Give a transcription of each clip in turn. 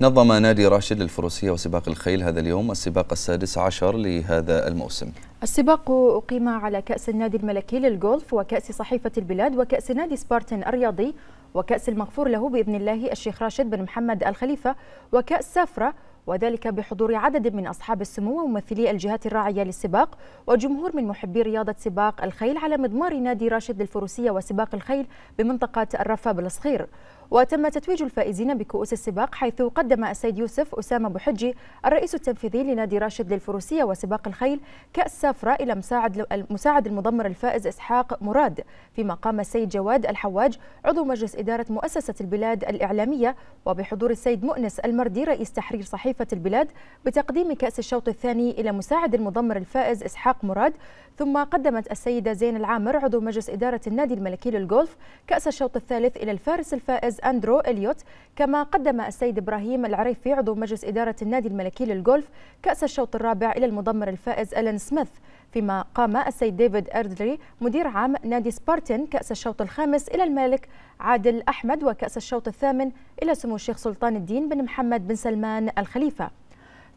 نظم نادي راشد للفروسية وسباق الخيل هذا اليوم السباق السادس عشر لهذا الموسم السباق أقيم على كأس النادي الملكي للجولف وكأس صحيفة البلاد وكأس نادي سبارتن الرياضي وكأس المغفور له بإذن الله الشيخ راشد بن محمد الخليفة وكأس سافرة وذلك بحضور عدد من أصحاب السمو وممثلي الجهات الراعية للسباق وجمهور من محبي رياضة سباق الخيل على مضمار نادي راشد للفروسية وسباق الخيل بمنطقة الرفا بالصخير وتم تتويج الفائزين بكؤوس السباق حيث قدم السيد يوسف أسامة بحجي الرئيس التنفيذي لنادي راشد للفروسية وسباق الخيل كأس سافرة إلى مساعد المساعد المضمر الفائز إسحاق مراد فيما قام السيد جواد الحواج عضو مجلس إدارة مؤسسة البلاد الإعلامية وبحضور السيد مؤنس المردي رئيس تحرير صحيفة البلاد بتقديم كأس الشوط الثاني إلى مساعد المضمر الفائز إسحاق مراد ثم قدمت السيدة زين العامر عضو مجلس إدارة النادي الملكي للغولف كأس الشوط الثالث إلى الفارس الفائز الاستاذ أندرو إليوت كما قدم السيد إبراهيم العريفي عضو مجلس إدارة النادي الملكي للغولف كأس الشوط الرابع إلى المضمر الفائز ألين سميث فيما قام السيد ديفيد أردري مدير عام نادي سبارتن كأس الشوط الخامس إلى الملك عادل أحمد وكأس الشوط الثامن إلى سمو الشيخ سلطان الدين بن محمد بن سلمان الخليفة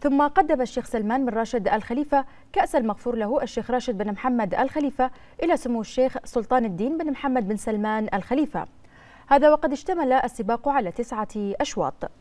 ثم قدم الشيخ سلمان بن راشد الخليفة كأس المغفور له الشيخ راشد بن محمد الخليفة إلى سمو الشيخ سلطان الدين بن محمد بن سلمان الخليفة هذا وقد اشتمل السباق على تسعة أشواط